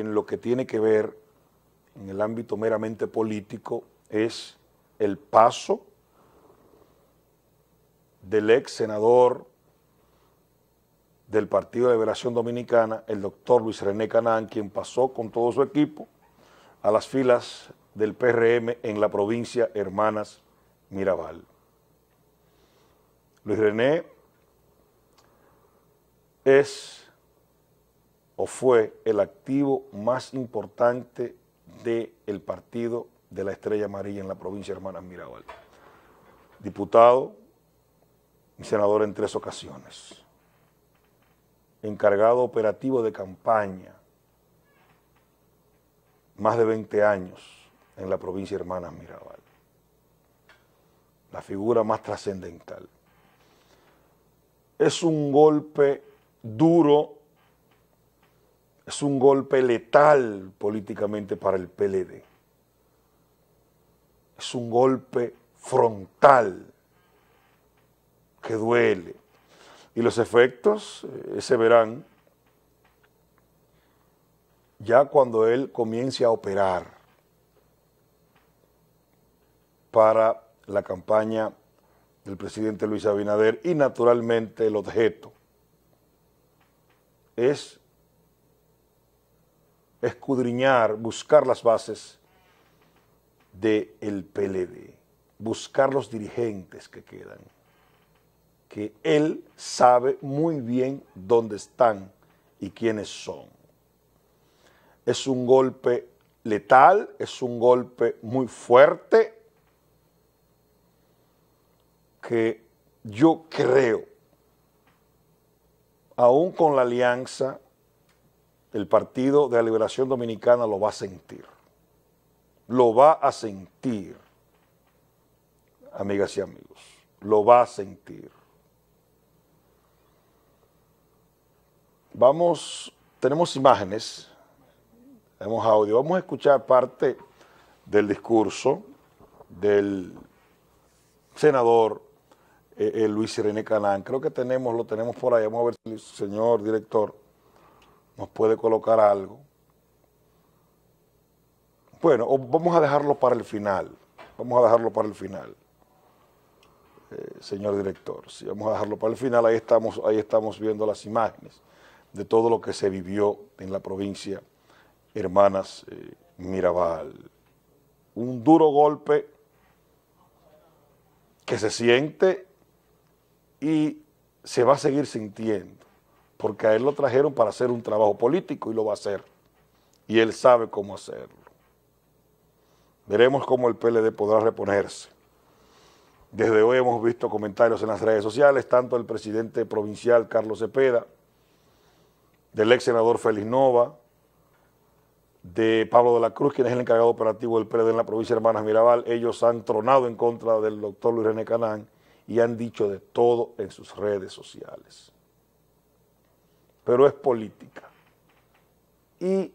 en lo que tiene que ver en el ámbito meramente político es el paso del ex senador del Partido de Liberación Dominicana, el doctor Luis René Canán, quien pasó con todo su equipo a las filas del PRM en la provincia Hermanas Mirabal. Luis René es o fue el activo más importante del partido de la Estrella Amarilla en la provincia de Hermanas Mirabal. Diputado y senador en tres ocasiones. Encargado operativo de campaña, más de 20 años en la provincia de Hermanas Mirabal. La figura más trascendental. Es un golpe duro es un golpe letal políticamente para el PLD. Es un golpe frontal que duele. Y los efectos eh, se verán ya cuando él comience a operar para la campaña del presidente Luis Abinader y naturalmente el objeto es escudriñar, buscar las bases del PLD, buscar los dirigentes que quedan, que él sabe muy bien dónde están y quiénes son. Es un golpe letal, es un golpe muy fuerte que yo creo, aún con la alianza el Partido de la Liberación Dominicana lo va a sentir. Lo va a sentir, amigas y amigos. Lo va a sentir. Vamos, tenemos imágenes, tenemos audio. Vamos a escuchar parte del discurso del senador eh, eh, Luis Irene Canán. Creo que tenemos, lo tenemos por ahí. Vamos a ver si el señor director nos puede colocar algo. Bueno, vamos a dejarlo para el final. Vamos a dejarlo para el final. Eh, señor director, si vamos a dejarlo para el final, ahí estamos, ahí estamos viendo las imágenes de todo lo que se vivió en la provincia Hermanas eh, Mirabal. Un duro golpe que se siente y se va a seguir sintiendo porque a él lo trajeron para hacer un trabajo político y lo va a hacer. Y él sabe cómo hacerlo. Veremos cómo el PLD podrá reponerse. Desde hoy hemos visto comentarios en las redes sociales, tanto del presidente provincial Carlos Cepeda, del ex senador Félix Nova, de Pablo de la Cruz, quien es el encargado operativo del PLD en la provincia de Hermanas Mirabal. Ellos han tronado en contra del doctor Luis René Canán y han dicho de todo en sus redes sociales pero es política. Y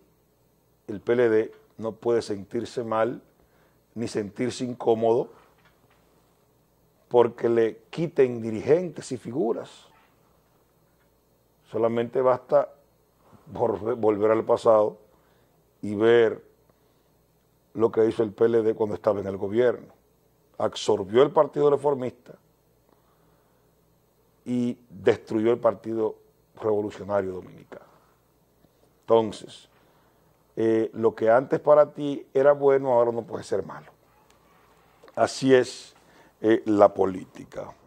el PLD no puede sentirse mal ni sentirse incómodo porque le quiten dirigentes y figuras. Solamente basta volver al pasado y ver lo que hizo el PLD cuando estaba en el gobierno. Absorbió el Partido Reformista y destruyó el Partido revolucionario dominicano. Entonces, eh, lo que antes para ti era bueno, ahora no puede ser malo. Así es eh, la política.